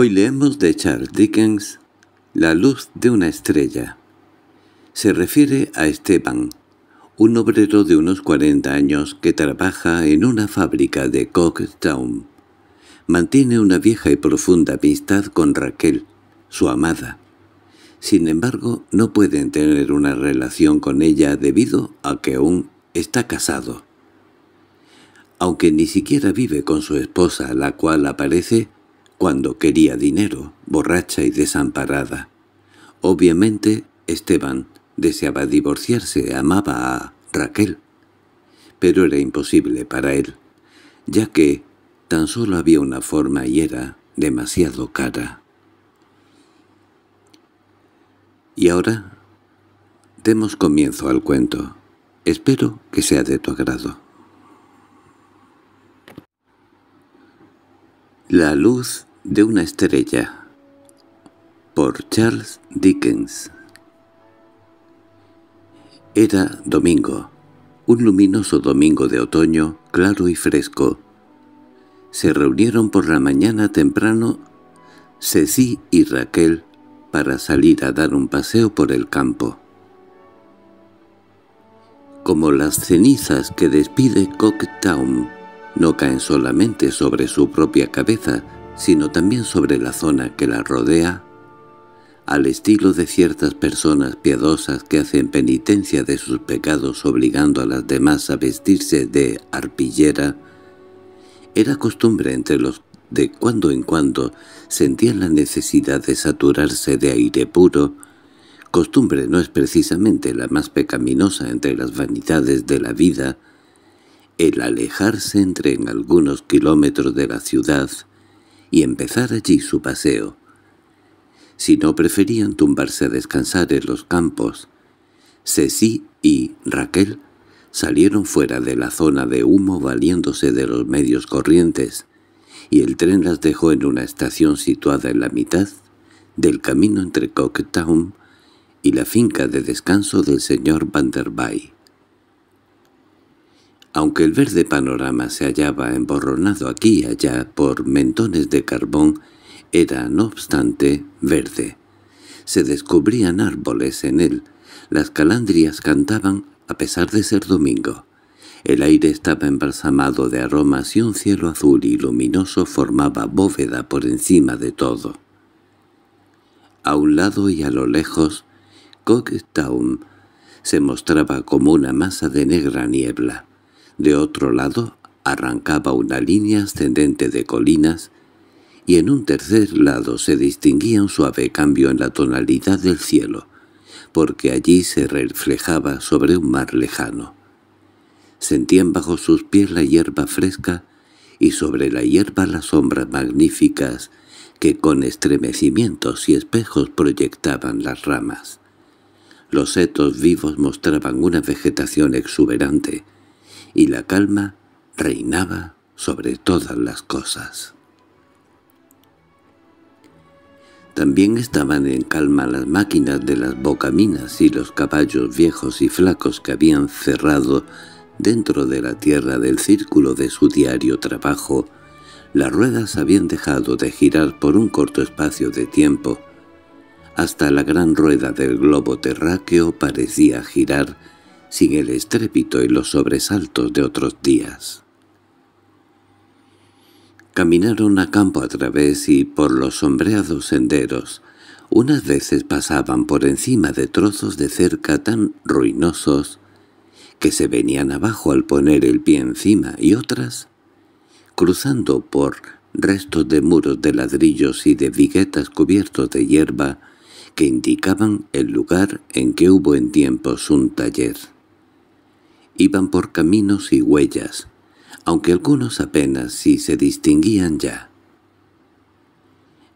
Hoy leemos de Charles Dickens La luz de una estrella. Se refiere a Esteban, un obrero de unos 40 años que trabaja en una fábrica de Cocktown. Mantiene una vieja y profunda amistad con Raquel, su amada. Sin embargo, no pueden tener una relación con ella debido a que aún está casado. Aunque ni siquiera vive con su esposa, la cual aparece cuando quería dinero, borracha y desamparada. Obviamente, Esteban deseaba divorciarse, amaba a Raquel. Pero era imposible para él, ya que tan solo había una forma y era demasiado cara. Y ahora, demos comienzo al cuento. Espero que sea de tu agrado. La luz de una estrella por Charles Dickens Era domingo, un luminoso domingo de otoño, claro y fresco. Se reunieron por la mañana temprano Ceci y Raquel para salir a dar un paseo por el campo. Como las cenizas que despide Cocktown no caen solamente sobre su propia cabeza, sino también sobre la zona que la rodea, al estilo de ciertas personas piadosas que hacen penitencia de sus pecados obligando a las demás a vestirse de arpillera, era costumbre entre los de cuando en cuando sentían la necesidad de saturarse de aire puro, costumbre no es precisamente la más pecaminosa entre las vanidades de la vida, el alejarse entre en algunos kilómetros de la ciudad, y empezar allí su paseo. Si no preferían tumbarse a descansar en los campos, Ceci y Raquel salieron fuera de la zona de humo valiéndose de los medios corrientes, y el tren las dejó en una estación situada en la mitad del camino entre Cocktown y la finca de descanso del señor Vanderbay. Aunque el verde panorama se hallaba emborronado aquí y allá por mentones de carbón, era, no obstante, verde. Se descubrían árboles en él, las calandrias cantaban a pesar de ser domingo. El aire estaba embalsamado de aromas y un cielo azul y luminoso formaba bóveda por encima de todo. A un lado y a lo lejos, Cockstown se mostraba como una masa de negra niebla. De otro lado arrancaba una línea ascendente de colinas y en un tercer lado se distinguía un suave cambio en la tonalidad del cielo, porque allí se reflejaba sobre un mar lejano. Sentían bajo sus pies la hierba fresca y sobre la hierba las sombras magníficas que con estremecimientos y espejos proyectaban las ramas. Los setos vivos mostraban una vegetación exuberante, y la calma reinaba sobre todas las cosas. También estaban en calma las máquinas de las bocaminas y los caballos viejos y flacos que habían cerrado dentro de la tierra del círculo de su diario trabajo. Las ruedas habían dejado de girar por un corto espacio de tiempo. Hasta la gran rueda del globo terráqueo parecía girar sin el estrépito y los sobresaltos de otros días. Caminaron a campo a través y por los sombreados senderos. Unas veces pasaban por encima de trozos de cerca tan ruinosos que se venían abajo al poner el pie encima y otras, cruzando por restos de muros de ladrillos y de viguetas cubiertos de hierba que indicaban el lugar en que hubo en tiempos un taller. Iban por caminos y huellas, aunque algunos apenas si se distinguían ya.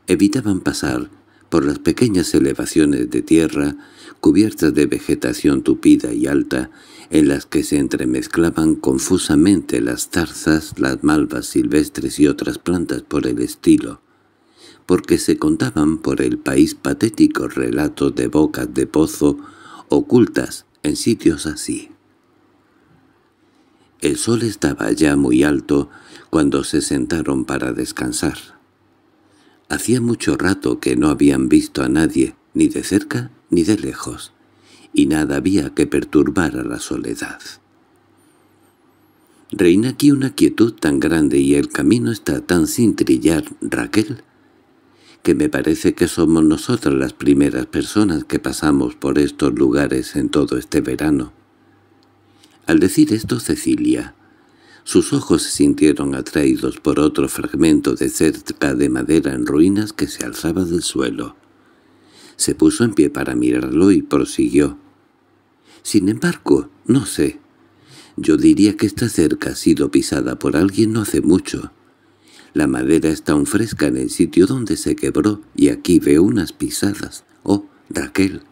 Evitaban pasar por las pequeñas elevaciones de tierra, cubiertas de vegetación tupida y alta, en las que se entremezclaban confusamente las tarzas, las malvas silvestres y otras plantas por el estilo, porque se contaban por el país patéticos relatos de bocas de pozo ocultas en sitios así. El sol estaba ya muy alto cuando se sentaron para descansar. Hacía mucho rato que no habían visto a nadie, ni de cerca ni de lejos, y nada había que perturbar a la soledad. Reina aquí una quietud tan grande y el camino está tan sin trillar, Raquel, que me parece que somos nosotras las primeras personas que pasamos por estos lugares en todo este verano. Al decir esto Cecilia, sus ojos se sintieron atraídos por otro fragmento de cerca de madera en ruinas que se alzaba del suelo. Se puso en pie para mirarlo y prosiguió. «Sin embargo, no sé. Yo diría que esta cerca ha sido pisada por alguien no hace mucho. La madera está aún fresca en el sitio donde se quebró, y aquí veo unas pisadas. Oh, Raquel».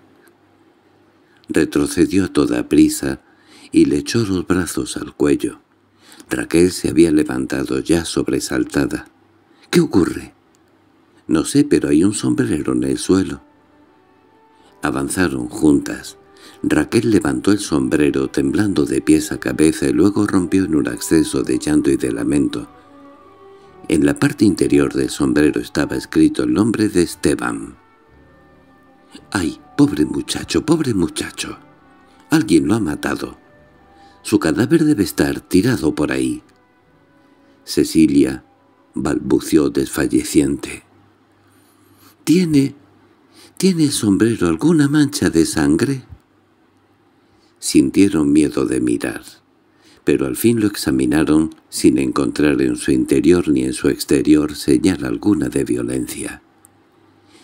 Retrocedió a toda prisa, y le echó los brazos al cuello. Raquel se había levantado ya sobresaltada. —¿Qué ocurre? —No sé, pero hay un sombrero en el suelo. Avanzaron juntas. Raquel levantó el sombrero temblando de pies a cabeza y luego rompió en un acceso de llanto y de lamento. En la parte interior del sombrero estaba escrito el nombre de Esteban. —¡Ay, pobre muchacho, pobre muchacho! Alguien lo ha matado. Su cadáver debe estar tirado por ahí. Cecilia balbució desfalleciente. —¿Tiene... tiene el sombrero alguna mancha de sangre? Sintieron miedo de mirar, pero al fin lo examinaron sin encontrar en su interior ni en su exterior señal alguna de violencia.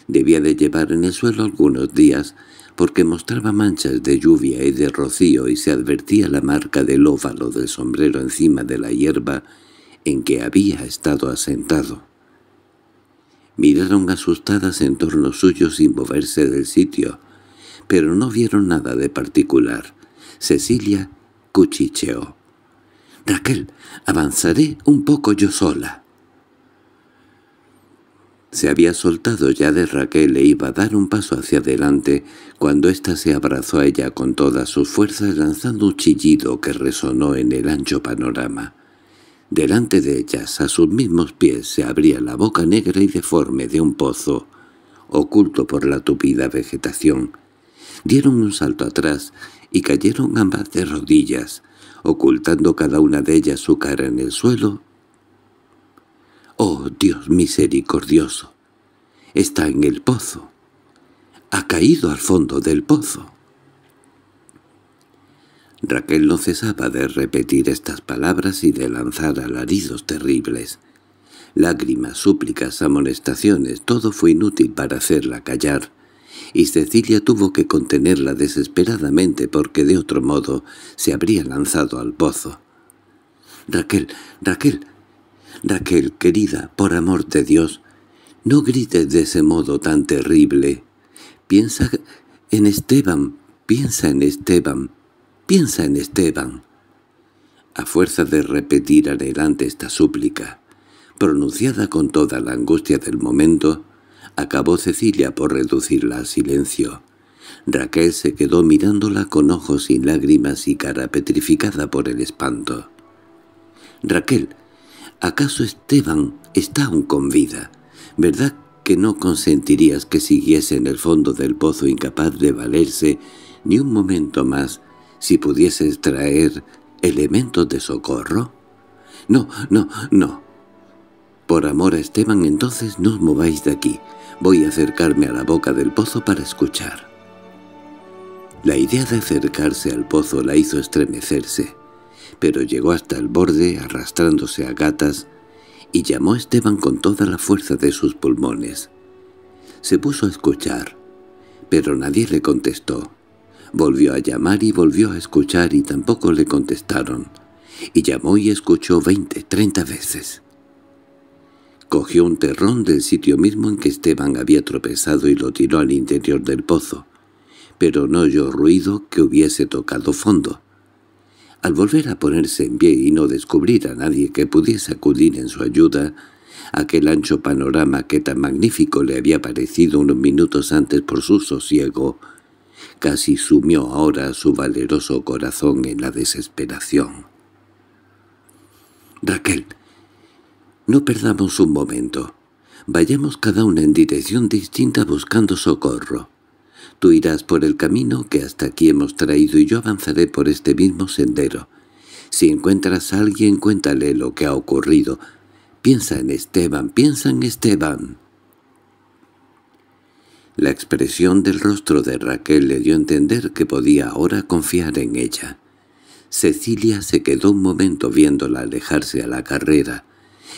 Debía de llevar en el suelo algunos días porque mostraba manchas de lluvia y de rocío y se advertía la marca del óvalo del sombrero encima de la hierba en que había estado asentado. Miraron asustadas en torno suyo sin moverse del sitio, pero no vieron nada de particular. Cecilia cuchicheó. «Raquel, avanzaré un poco yo sola». Se había soltado ya de Raquel e iba a dar un paso hacia adelante cuando ésta se abrazó a ella con todas sus fuerzas lanzando un chillido que resonó en el ancho panorama. Delante de ellas, a sus mismos pies, se abría la boca negra y deforme de un pozo, oculto por la tupida vegetación. Dieron un salto atrás y cayeron ambas de rodillas, ocultando cada una de ellas su cara en el suelo «Oh Dios misericordioso! Está en el pozo. Ha caído al fondo del pozo». Raquel no cesaba de repetir estas palabras y de lanzar alaridos terribles. Lágrimas, súplicas, amonestaciones, todo fue inútil para hacerla callar, y Cecilia tuvo que contenerla desesperadamente porque de otro modo se habría lanzado al pozo. «Raquel, Raquel, Raquel, querida, por amor de Dios, no grites de ese modo tan terrible. Piensa en Esteban, piensa en Esteban, piensa en Esteban. A fuerza de repetir adelante esta súplica, pronunciada con toda la angustia del momento, acabó Cecilia por reducirla a silencio. Raquel se quedó mirándola con ojos sin lágrimas y cara petrificada por el espanto. «Raquel», ¿Acaso Esteban está aún con vida? ¿Verdad que no consentirías que siguiese en el fondo del pozo incapaz de valerse ni un momento más si pudieses traer elementos de socorro? No, no, no. Por amor a Esteban, entonces no os mováis de aquí. Voy a acercarme a la boca del pozo para escuchar. La idea de acercarse al pozo la hizo estremecerse pero llegó hasta el borde arrastrándose a gatas y llamó a Esteban con toda la fuerza de sus pulmones. Se puso a escuchar, pero nadie le contestó. Volvió a llamar y volvió a escuchar y tampoco le contestaron. Y llamó y escuchó veinte, treinta veces. Cogió un terrón del sitio mismo en que Esteban había tropezado y lo tiró al interior del pozo, pero no oyó ruido que hubiese tocado fondo. Al volver a ponerse en pie y no descubrir a nadie que pudiese acudir en su ayuda, aquel ancho panorama que tan magnífico le había parecido unos minutos antes por su sosiego, casi sumió ahora su valeroso corazón en la desesperación. «Raquel, no perdamos un momento. Vayamos cada una en dirección distinta buscando socorro. Tú irás por el camino que hasta aquí hemos traído y yo avanzaré por este mismo sendero. Si encuentras a alguien, cuéntale lo que ha ocurrido. Piensa en Esteban, piensa en Esteban. La expresión del rostro de Raquel le dio a entender que podía ahora confiar en ella. Cecilia se quedó un momento viéndola alejarse a la carrera,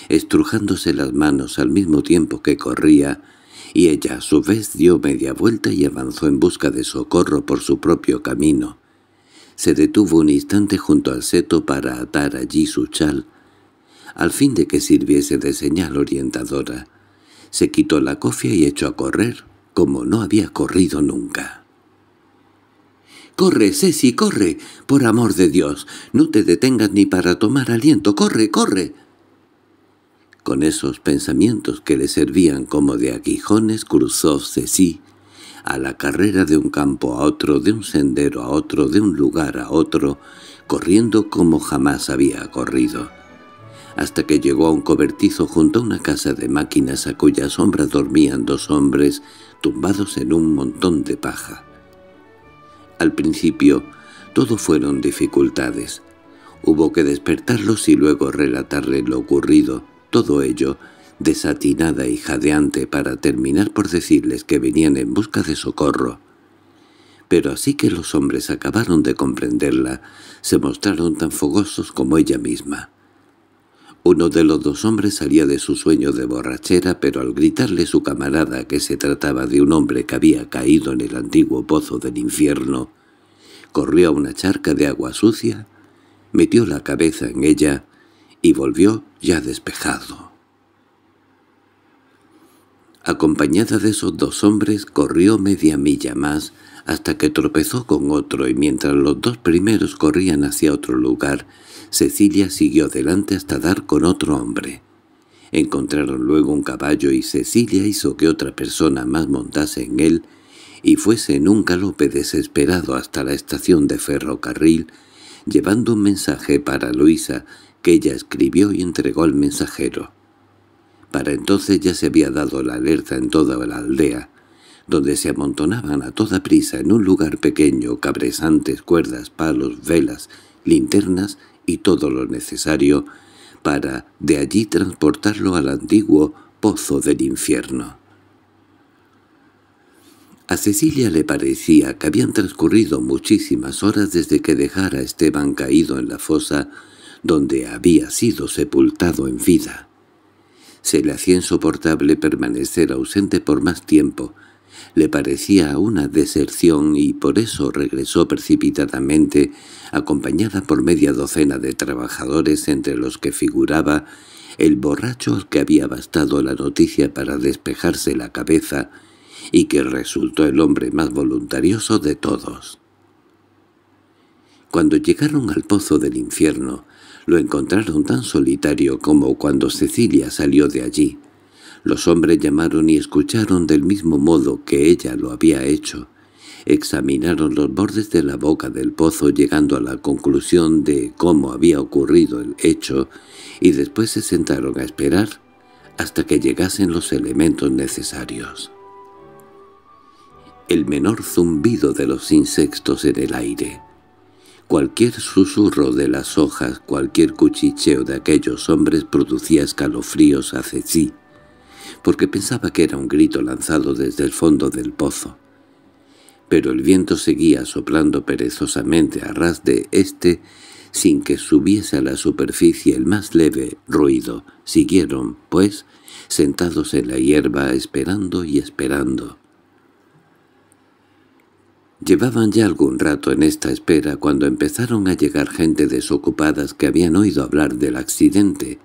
estrujándose las manos al mismo tiempo que corría, y ella a su vez dio media vuelta y avanzó en busca de socorro por su propio camino. Se detuvo un instante junto al seto para atar allí su chal, al fin de que sirviese de señal orientadora. Se quitó la cofia y echó a correr, como no había corrido nunca. —¡Corre, Ceci, corre! ¡Por amor de Dios! ¡No te detengas ni para tomar aliento! ¡Corre, corre! Con esos pensamientos que le servían como de aguijones cruzóse sí, a la carrera de un campo a otro, de un sendero a otro, de un lugar a otro, corriendo como jamás había corrido hasta que llegó a un cobertizo junto a una casa de máquinas a cuya sombra dormían dos hombres tumbados en un montón de paja. Al principio todo fueron dificultades. Hubo que despertarlos y luego relatarle lo ocurrido, todo ello, desatinada y jadeante para terminar por decirles que venían en busca de socorro. Pero así que los hombres acabaron de comprenderla, se mostraron tan fogosos como ella misma. Uno de los dos hombres salía de su sueño de borrachera, pero al gritarle su camarada que se trataba de un hombre que había caído en el antiguo pozo del infierno, corrió a una charca de agua sucia, metió la cabeza en ella y volvió ya despejado. Acompañada de esos dos hombres, corrió media milla más hasta que tropezó con otro y mientras los dos primeros corrían hacia otro lugar, Cecilia siguió adelante hasta dar con otro hombre. Encontraron luego un caballo y Cecilia hizo que otra persona más montase en él y fuese en un galope desesperado hasta la estación de ferrocarril, llevando un mensaje para Luisa que ella escribió y entregó al mensajero. Para entonces ya se había dado la alerta en toda la aldea, donde se amontonaban a toda prisa en un lugar pequeño cabresantes, cuerdas, palos, velas, linternas y todo lo necesario para de allí transportarlo al antiguo pozo del infierno. A Cecilia le parecía que habían transcurrido muchísimas horas desde que dejara a Esteban caído en la fosa donde había sido sepultado en vida. Se le hacía insoportable permanecer ausente por más tiempo. Le parecía una deserción y por eso regresó precipitadamente, acompañada por media docena de trabajadores entre los que figuraba el borracho al que había bastado la noticia para despejarse la cabeza y que resultó el hombre más voluntarioso de todos. Cuando llegaron al pozo del infierno, lo encontraron tan solitario como cuando Cecilia salió de allí. Los hombres llamaron y escucharon del mismo modo que ella lo había hecho. Examinaron los bordes de la boca del pozo llegando a la conclusión de cómo había ocurrido el hecho y después se sentaron a esperar hasta que llegasen los elementos necesarios. El menor zumbido de los insectos en el aire Cualquier susurro de las hojas, cualquier cuchicheo de aquellos hombres producía escalofríos hacia sí, porque pensaba que era un grito lanzado desde el fondo del pozo. Pero el viento seguía soplando perezosamente a ras de este, sin que subiese a la superficie el más leve ruido. Siguieron, pues, sentados en la hierba esperando y esperando. Llevaban ya algún rato en esta espera cuando empezaron a llegar gente desocupadas que habían oído hablar del accidente.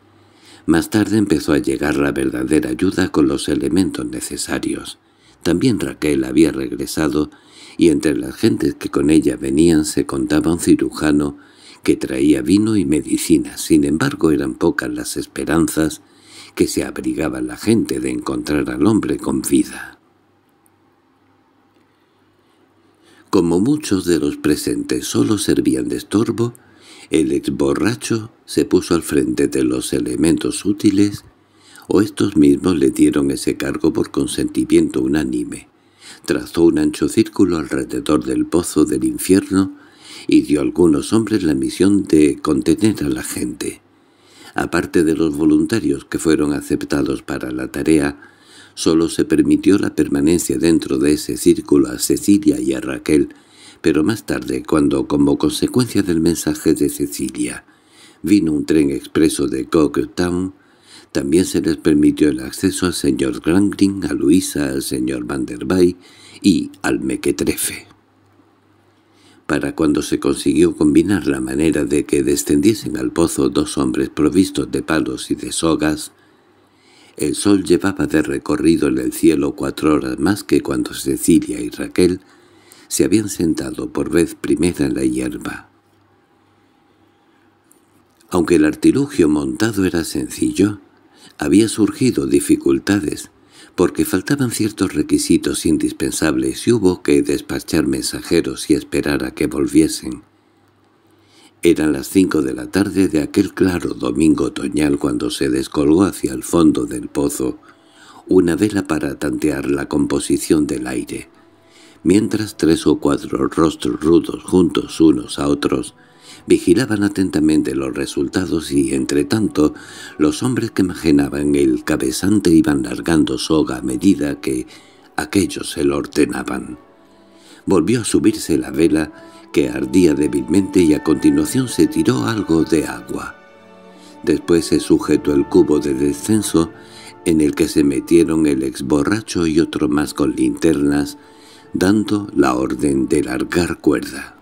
Más tarde empezó a llegar la verdadera ayuda con los elementos necesarios. También Raquel había regresado, y entre las gentes que con ella venían se contaba un cirujano que traía vino y medicina. Sin embargo, eran pocas las esperanzas que se abrigaba la gente de encontrar al hombre con vida. Como muchos de los presentes solo servían de estorbo, el exborracho se puso al frente de los elementos útiles o estos mismos le dieron ese cargo por consentimiento unánime. Trazó un ancho círculo alrededor del pozo del infierno y dio a algunos hombres la misión de contener a la gente. Aparte de los voluntarios que fueron aceptados para la tarea, Solo se permitió la permanencia dentro de ese círculo a Cecilia y a Raquel, pero más tarde, cuando como consecuencia del mensaje de Cecilia vino un tren expreso de Coketown, también se les permitió el acceso al señor Grangling, a Luisa, al señor Bay y al mequetrefe. Para cuando se consiguió combinar la manera de que descendiesen al pozo dos hombres provistos de palos y de sogas, el sol llevaba de recorrido en el cielo cuatro horas más que cuando Cecilia y Raquel se habían sentado por vez primera en la hierba. Aunque el artilugio montado era sencillo, había surgido dificultades, porque faltaban ciertos requisitos indispensables y hubo que despachar mensajeros y esperar a que volviesen. Eran las cinco de la tarde de aquel claro domingo otoñal cuando se descolgó hacia el fondo del pozo una vela para tantear la composición del aire, mientras tres o cuatro rostros rudos juntos unos a otros vigilaban atentamente los resultados y, entre tanto, los hombres que imaginaban el cabezante iban largando soga a medida que aquellos se lo ordenaban. Volvió a subirse la vela que ardía débilmente y a continuación se tiró algo de agua. Después se sujetó el cubo de descenso en el que se metieron el exborracho y otro más con linternas, dando la orden de largar cuerda.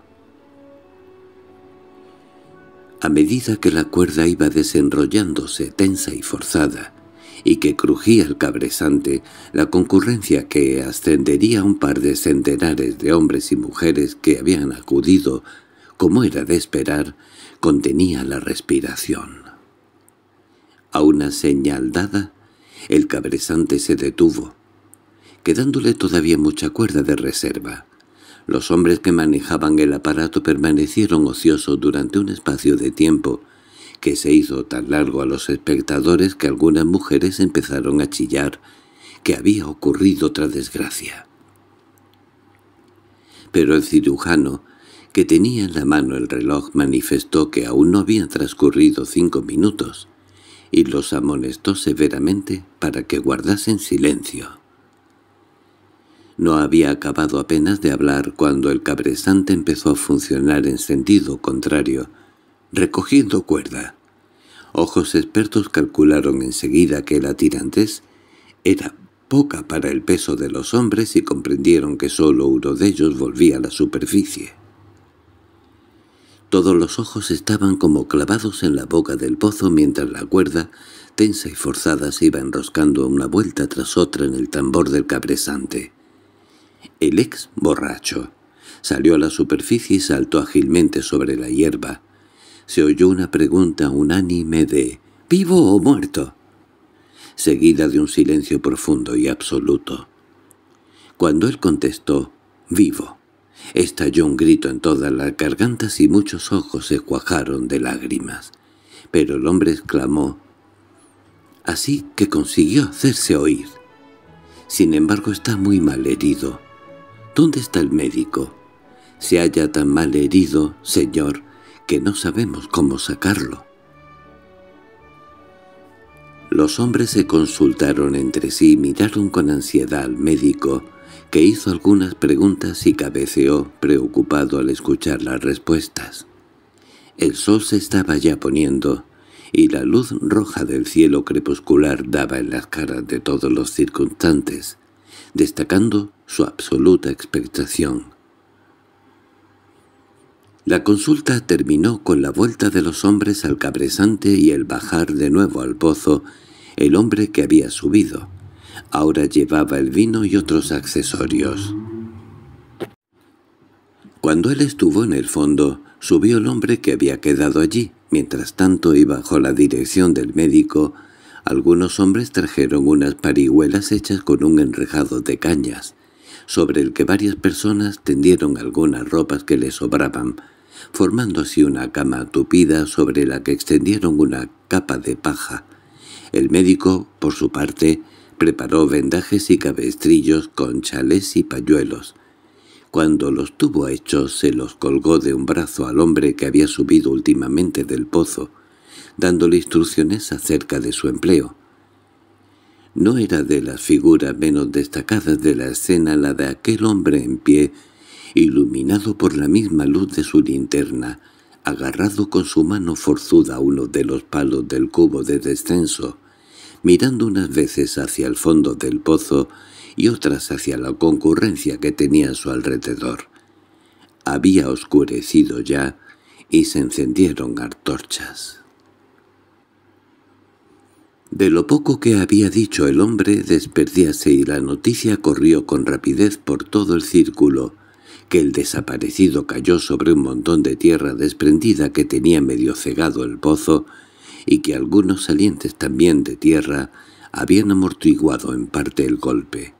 A medida que la cuerda iba desenrollándose tensa y forzada, y que crujía el cabresante, la concurrencia que ascendería a un par de centenares de hombres y mujeres que habían acudido, como era de esperar, contenía la respiración. A una señal dada, el cabresante se detuvo, quedándole todavía mucha cuerda de reserva. Los hombres que manejaban el aparato permanecieron ociosos durante un espacio de tiempo, que se hizo tan largo a los espectadores que algunas mujeres empezaron a chillar que había ocurrido otra desgracia. Pero el cirujano, que tenía en la mano el reloj, manifestó que aún no habían transcurrido cinco minutos, y los amonestó severamente para que guardasen silencio. No había acabado apenas de hablar cuando el cabresante empezó a funcionar en sentido contrario, recogiendo cuerda. Ojos expertos calcularon enseguida que la tirantes era poca para el peso de los hombres y comprendieron que solo uno de ellos volvía a la superficie. Todos los ojos estaban como clavados en la boca del pozo mientras la cuerda, tensa y forzada, se iba enroscando una vuelta tras otra en el tambor del cabresante. El ex borracho salió a la superficie y saltó ágilmente sobre la hierba, se oyó una pregunta unánime de «¿Vivo o muerto?», seguida de un silencio profundo y absoluto. Cuando él contestó «Vivo», estalló un grito en todas las gargantas y muchos ojos se cuajaron de lágrimas. Pero el hombre exclamó «Así que consiguió hacerse oír». Sin embargo está muy mal herido. ¿Dónde está el médico?» «Se haya tan mal herido, señor», que no sabemos cómo sacarlo. Los hombres se consultaron entre sí y miraron con ansiedad al médico, que hizo algunas preguntas y cabeceó preocupado al escuchar las respuestas. El sol se estaba ya poniendo, y la luz roja del cielo crepuscular daba en las caras de todos los circunstantes, destacando su absoluta expectación. La consulta terminó con la vuelta de los hombres al cabresante y el bajar de nuevo al pozo el hombre que había subido. Ahora llevaba el vino y otros accesorios. Cuando él estuvo en el fondo, subió el hombre que había quedado allí. Mientras tanto y bajo la dirección del médico, algunos hombres trajeron unas parihuelas hechas con un enrejado de cañas sobre el que varias personas tendieron algunas ropas que les sobraban, formando así una cama tupida sobre la que extendieron una capa de paja. El médico, por su parte, preparó vendajes y cabestrillos con chalés y pañuelos. Cuando los tuvo hechos se los colgó de un brazo al hombre que había subido últimamente del pozo, dándole instrucciones acerca de su empleo. No era de las figuras menos destacadas de la escena la de aquel hombre en pie, iluminado por la misma luz de su linterna, agarrado con su mano forzuda uno de los palos del cubo de descenso, mirando unas veces hacia el fondo del pozo y otras hacia la concurrencia que tenía a su alrededor. Había oscurecido ya y se encendieron artorchas. De lo poco que había dicho el hombre desperdíase y la noticia corrió con rapidez por todo el círculo, que el desaparecido cayó sobre un montón de tierra desprendida que tenía medio cegado el pozo y que algunos salientes también de tierra habían amortiguado en parte el golpe.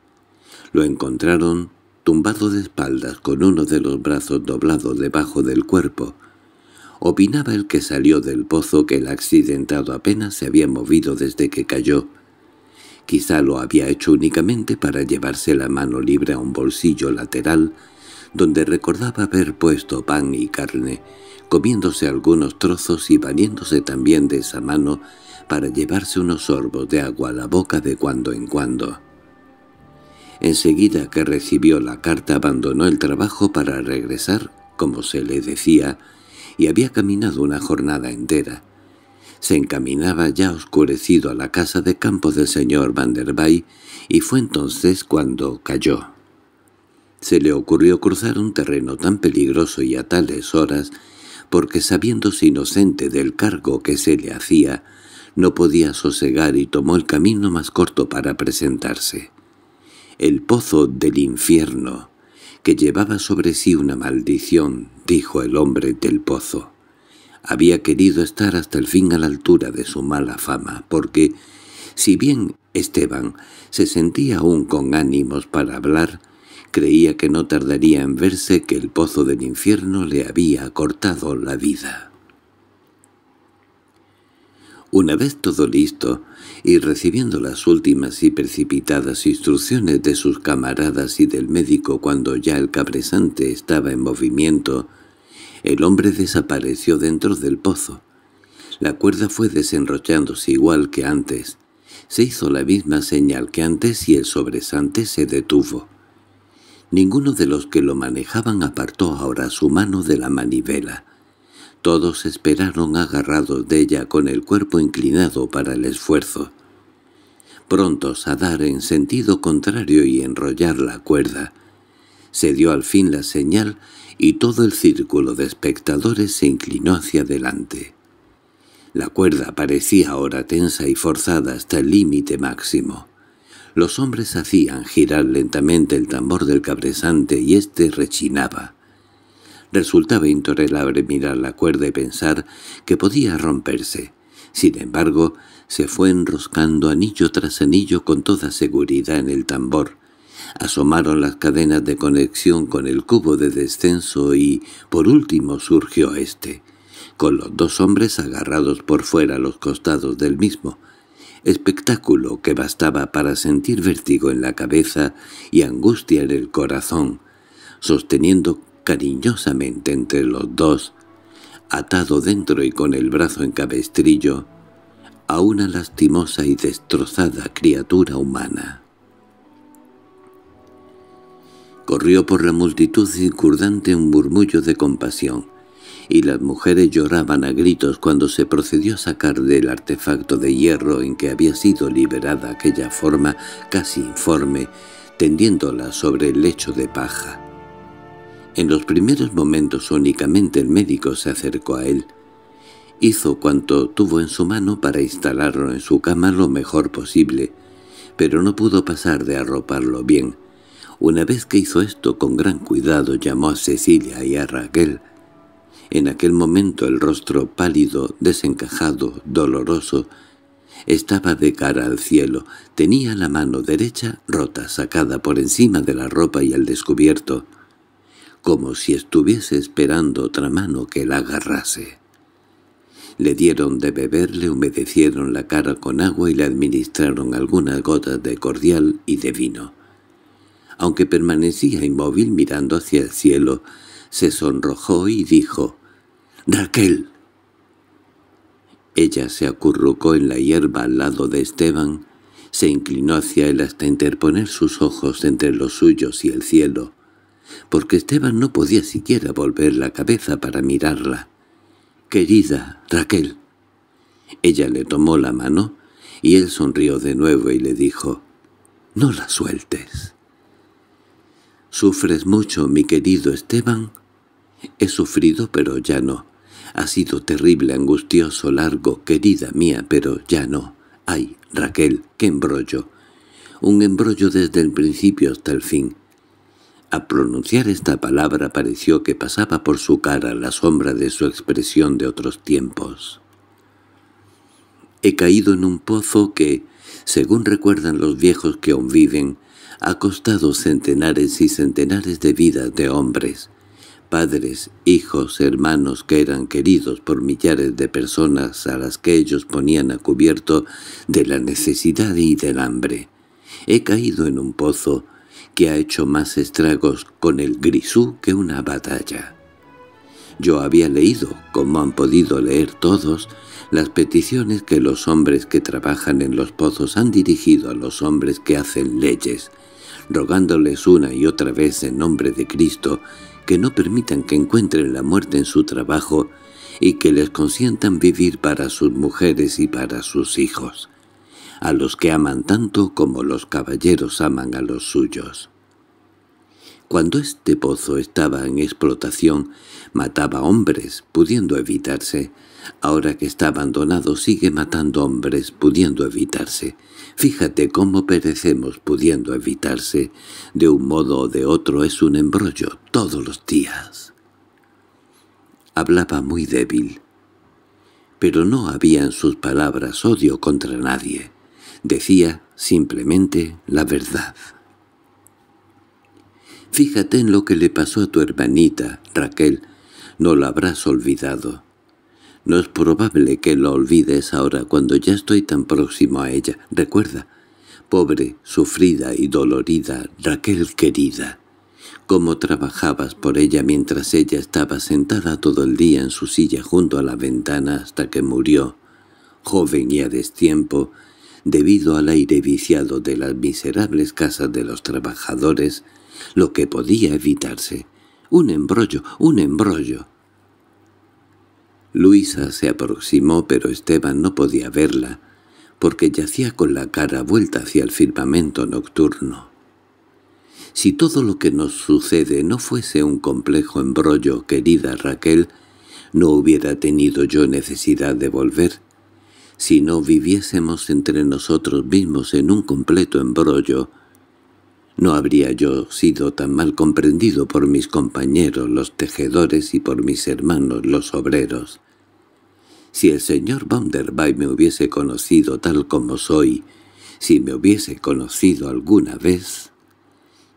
Lo encontraron tumbado de espaldas con uno de los brazos doblado debajo del cuerpo, Opinaba el que salió del pozo que el accidentado apenas se había movido desde que cayó. Quizá lo había hecho únicamente para llevarse la mano libre a un bolsillo lateral, donde recordaba haber puesto pan y carne, comiéndose algunos trozos y valiéndose también de esa mano para llevarse unos sorbos de agua a la boca de cuando en cuando. Enseguida que recibió la carta abandonó el trabajo para regresar, como se le decía, y había caminado una jornada entera. Se encaminaba ya oscurecido a la casa de campo del señor Van y fue entonces cuando cayó. Se le ocurrió cruzar un terreno tan peligroso y a tales horas, porque sabiéndose inocente del cargo que se le hacía, no podía sosegar y tomó el camino más corto para presentarse. El pozo del infierno que llevaba sobre sí una maldición, dijo el hombre del pozo. Había querido estar hasta el fin a la altura de su mala fama, porque, si bien Esteban se sentía aún con ánimos para hablar, creía que no tardaría en verse que el pozo del infierno le había cortado la vida. Una vez todo listo, y recibiendo las últimas y precipitadas instrucciones de sus camaradas y del médico cuando ya el cabresante estaba en movimiento, el hombre desapareció dentro del pozo. La cuerda fue desenrollándose igual que antes. Se hizo la misma señal que antes y el sobresante se detuvo. Ninguno de los que lo manejaban apartó ahora su mano de la manivela. Todos esperaron agarrados de ella con el cuerpo inclinado para el esfuerzo, prontos a dar en sentido contrario y enrollar la cuerda. Se dio al fin la señal y todo el círculo de espectadores se inclinó hacia adelante. La cuerda parecía ahora tensa y forzada hasta el límite máximo. Los hombres hacían girar lentamente el tambor del cabresante y éste rechinaba. Resultaba intolerable mirar la cuerda y pensar que podía romperse. Sin embargo, se fue enroscando anillo tras anillo con toda seguridad en el tambor. Asomaron las cadenas de conexión con el cubo de descenso y, por último, surgió este, con los dos hombres agarrados por fuera a los costados del mismo, espectáculo que bastaba para sentir vértigo en la cabeza y angustia en el corazón, sosteniendo cariñosamente entre los dos, atado dentro y con el brazo en cabestrillo, a una lastimosa y destrozada criatura humana. Corrió por la multitud circundante un murmullo de compasión, y las mujeres lloraban a gritos cuando se procedió a sacar del artefacto de hierro en que había sido liberada aquella forma casi informe, tendiéndola sobre el lecho de paja. En los primeros momentos únicamente el médico se acercó a él. Hizo cuanto tuvo en su mano para instalarlo en su cama lo mejor posible, pero no pudo pasar de arroparlo bien. Una vez que hizo esto con gran cuidado llamó a Cecilia y a Raquel. En aquel momento el rostro pálido, desencajado, doloroso, estaba de cara al cielo. Tenía la mano derecha rota, sacada por encima de la ropa y al descubierto como si estuviese esperando otra mano que la agarrase. Le dieron de beber, le humedecieron la cara con agua y le administraron algunas gotas de cordial y de vino. Aunque permanecía inmóvil mirando hacia el cielo, se sonrojó y dijo, «¡Raquel!». Ella se acurrucó en la hierba al lado de Esteban, se inclinó hacia él hasta interponer sus ojos entre los suyos y el cielo, porque Esteban no podía siquiera volver la cabeza para mirarla. «Querida Raquel». Ella le tomó la mano y él sonrió de nuevo y le dijo, «No la sueltes». «¿Sufres mucho, mi querido Esteban?» «He sufrido, pero ya no. Ha sido terrible, angustioso, largo, querida mía, pero ya no. Ay, Raquel, qué embrollo. Un embrollo desde el principio hasta el fin. A pronunciar esta palabra pareció que pasaba por su cara la sombra de su expresión de otros tiempos. He caído en un pozo que, según recuerdan los viejos que aún viven, ha costado centenares y centenares de vidas de hombres, padres, hijos, hermanos que eran queridos por millares de personas a las que ellos ponían a cubierto de la necesidad y del hambre. He caído en un pozo que ha hecho más estragos con el grisú que una batalla. Yo había leído, como han podido leer todos, las peticiones que los hombres que trabajan en los pozos han dirigido a los hombres que hacen leyes, rogándoles una y otra vez en nombre de Cristo que no permitan que encuentren la muerte en su trabajo y que les consientan vivir para sus mujeres y para sus hijos a los que aman tanto como los caballeros aman a los suyos. Cuando este pozo estaba en explotación, mataba hombres, pudiendo evitarse. Ahora que está abandonado sigue matando hombres, pudiendo evitarse. Fíjate cómo perecemos pudiendo evitarse. De un modo o de otro es un embrollo todos los días. Hablaba muy débil, pero no había en sus palabras odio contra nadie. Decía simplemente la verdad. Fíjate en lo que le pasó a tu hermanita, Raquel. No la habrás olvidado. No es probable que lo olvides ahora cuando ya estoy tan próximo a ella. Recuerda, pobre, sufrida y dolorida Raquel querida, cómo trabajabas por ella mientras ella estaba sentada todo el día en su silla junto a la ventana hasta que murió, joven y a destiempo, debido al aire viciado de las miserables casas de los trabajadores, lo que podía evitarse. Un embrollo, un embrollo. Luisa se aproximó, pero Esteban no podía verla, porque yacía con la cara vuelta hacia el firmamento nocturno. Si todo lo que nos sucede no fuese un complejo embrollo, querida Raquel, no hubiera tenido yo necesidad de volver, si no viviésemos entre nosotros mismos en un completo embrollo, no habría yo sido tan mal comprendido por mis compañeros los tejedores y por mis hermanos los obreros. Si el señor Bounderby me hubiese conocido tal como soy, si me hubiese conocido alguna vez,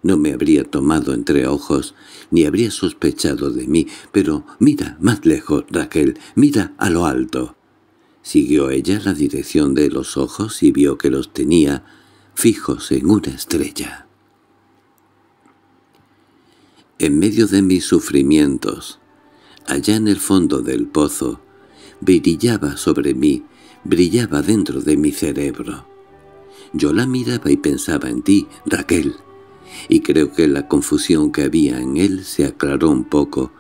no me habría tomado entre ojos, ni habría sospechado de mí, pero mira más lejos, Raquel, mira a lo alto. Siguió ella la dirección de los ojos y vio que los tenía fijos en una estrella. En medio de mis sufrimientos, allá en el fondo del pozo, brillaba sobre mí, brillaba dentro de mi cerebro. Yo la miraba y pensaba en ti, Raquel, y creo que la confusión que había en él se aclaró un poco,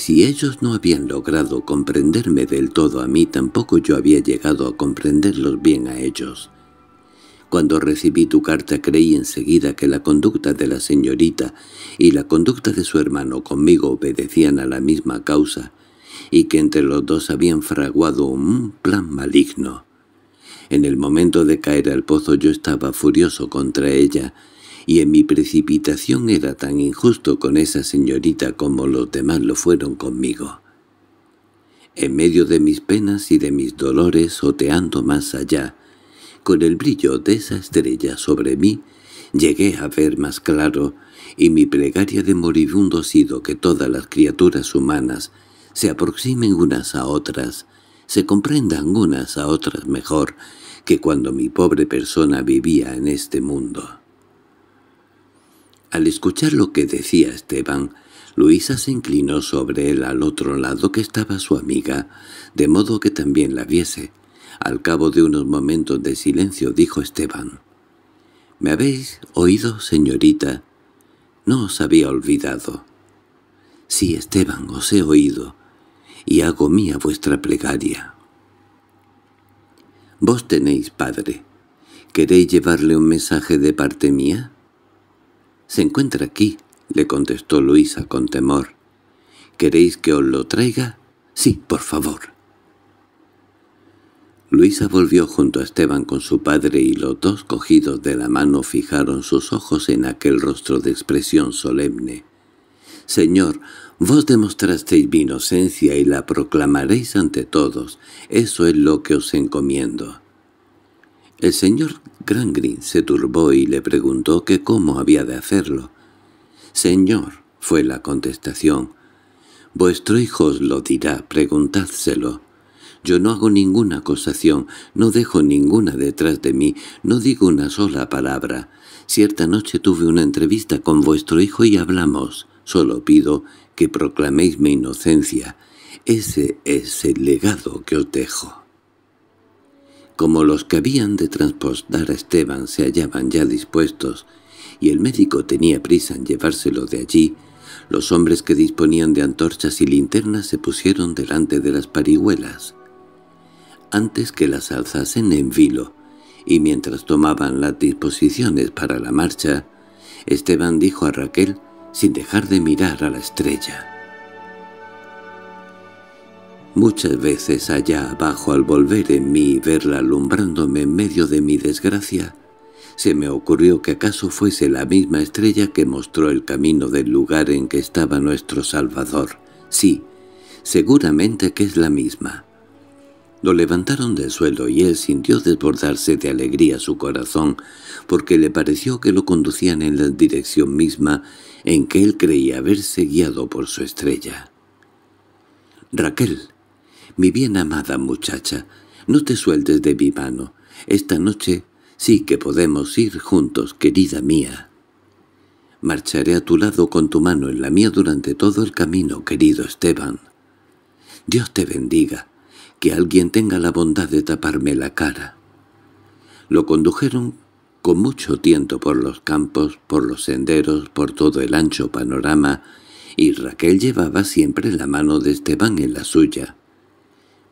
si ellos no habían logrado comprenderme del todo a mí, tampoco yo había llegado a comprenderlos bien a ellos. Cuando recibí tu carta creí enseguida que la conducta de la señorita y la conducta de su hermano conmigo obedecían a la misma causa, y que entre los dos habían fraguado un plan maligno. En el momento de caer al pozo yo estaba furioso contra ella, y en mi precipitación era tan injusto con esa señorita como los demás lo fueron conmigo. En medio de mis penas y de mis dolores, oteando más allá, con el brillo de esa estrella sobre mí, llegué a ver más claro, y mi plegaria de moribundo ha sido que todas las criaturas humanas se aproximen unas a otras, se comprendan unas a otras mejor que cuando mi pobre persona vivía en este mundo. Al escuchar lo que decía Esteban, Luisa se inclinó sobre él al otro lado que estaba su amiga, de modo que también la viese. Al cabo de unos momentos de silencio dijo Esteban, —¿Me habéis oído, señorita? No os había olvidado. —Sí, Esteban, os he oído, y hago mía vuestra plegaria. —Vos tenéis, padre. ¿Queréis llevarle un mensaje de parte mía? —Se encuentra aquí —le contestó Luisa con temor. —¿Queréis que os lo traiga? —Sí, por favor. Luisa volvió junto a Esteban con su padre y los dos cogidos de la mano fijaron sus ojos en aquel rostro de expresión solemne. «Señor, vos demostrasteis mi inocencia y la proclamaréis ante todos. Eso es lo que os encomiendo». El señor Grangrin se turbó y le preguntó que cómo había de hacerlo. «Señor», fue la contestación, «vuestro hijo os lo dirá, preguntádselo». Yo no hago ninguna acusación, no dejo ninguna detrás de mí, no digo una sola palabra. Cierta noche tuve una entrevista con vuestro hijo y hablamos. Solo pido que proclaméis mi inocencia. Ese es el legado que os dejo. Como los que habían de transpostar a Esteban se hallaban ya dispuestos, y el médico tenía prisa en llevárselo de allí, los hombres que disponían de antorchas y linternas se pusieron delante de las parihuelas, antes que las alzasen en vilo, y mientras tomaban las disposiciones para la marcha, Esteban dijo a Raquel, sin dejar de mirar a la estrella, Muchas veces allá abajo al volver en mí y verla alumbrándome en medio de mi desgracia, se me ocurrió que acaso fuese la misma estrella que mostró el camino del lugar en que estaba nuestro Salvador. Sí, seguramente que es la misma. Lo levantaron del suelo y él sintió desbordarse de alegría su corazón, porque le pareció que lo conducían en la dirección misma en que él creía haberse guiado por su estrella. «Raquel», «Mi bien amada muchacha, no te sueltes de mi mano. Esta noche sí que podemos ir juntos, querida mía. Marcharé a tu lado con tu mano en la mía durante todo el camino, querido Esteban. Dios te bendiga. Que alguien tenga la bondad de taparme la cara». Lo condujeron con mucho tiento por los campos, por los senderos, por todo el ancho panorama, y Raquel llevaba siempre la mano de Esteban en la suya.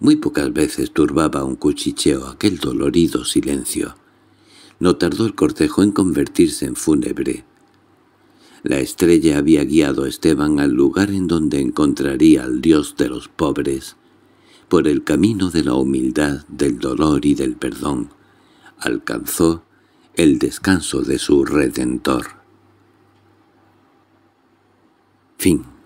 Muy pocas veces turbaba un cuchicheo aquel dolorido silencio. No tardó el cortejo en convertirse en fúnebre. La estrella había guiado a Esteban al lugar en donde encontraría al Dios de los pobres, por el camino de la humildad, del dolor y del perdón. Alcanzó el descanso de su Redentor. Fin